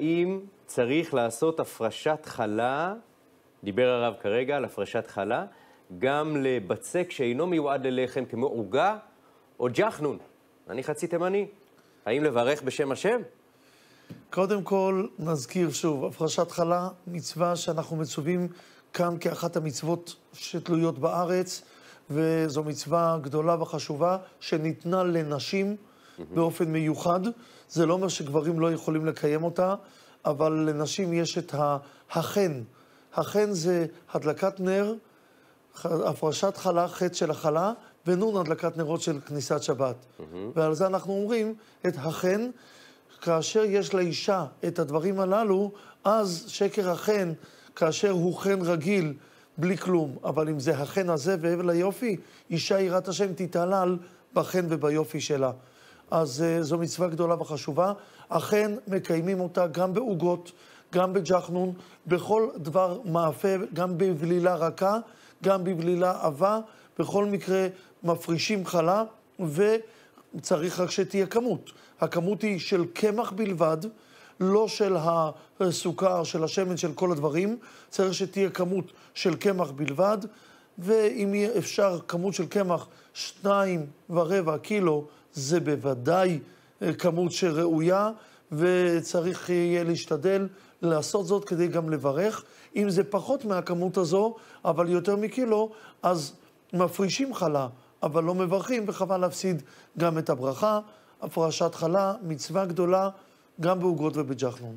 האם צריך לעשות הפרשת חלה, דיבר הרב כרגע על הפרשת חלה, גם לבצק שאינו מיועד ללחם כמו עוגה או ג'חנון? אני חצי תימני. האם לברך בשם השם? קודם כל, נזכיר שוב, הפרשת חלה, מצווה שאנחנו מצווים כאן כאחת המצוות שתלויות בארץ, וזו מצווה גדולה וחשובה שניתנה לנשים. באופן מיוחד. זה לא אומר שגברים לא יכולים לקיים אותה, אבל לנשים יש את החן. החן זה הדלקת נר, הפרשת חלה, חטא של החלה, ונון הדלקת נרות של כניסת שבת. Mm-hmm. ועל זה אנחנו אומרים את החן. כאשר יש לאישה את הדברים הללו, אז שקר החן, כאשר הוא חן רגיל, בלי כלום. אבל אם זה החן הזה והבל היופי, אישה יראת השם תתעלל בחן וביופי שלה. אז אה, זו מצווה גדולה וחשובה. אכן מקיימים אותה גם בעוגות, גם בג'חנון, בכל דבר מאפה, גם בבלילה רכה, גם בבלילה עבה, בכל מקרה מפרישים חלה, וצריך רק שתהיה כמות. הכמות היא של קמח בלבד, לא של הסוכר, של השמן, של כל הדברים, צריך שתהיה כמות של קמח בלבד. ואם יהיה אפשר כמות של קמח, שניים ורבע קילו, זה בוודאי אה, כמות שראויה, וצריך יהיה להשתדל לעשות זאת כדי גם לברך. אם זה פחות מהכמות הזו, אבל יותר מקילו, אז מפרישים חלה, אבל לא מברכים, וחבל להפסיד גם את הברכה. הפרשת חלה, מצווה גדולה, גם בעוגות ובג'חנון.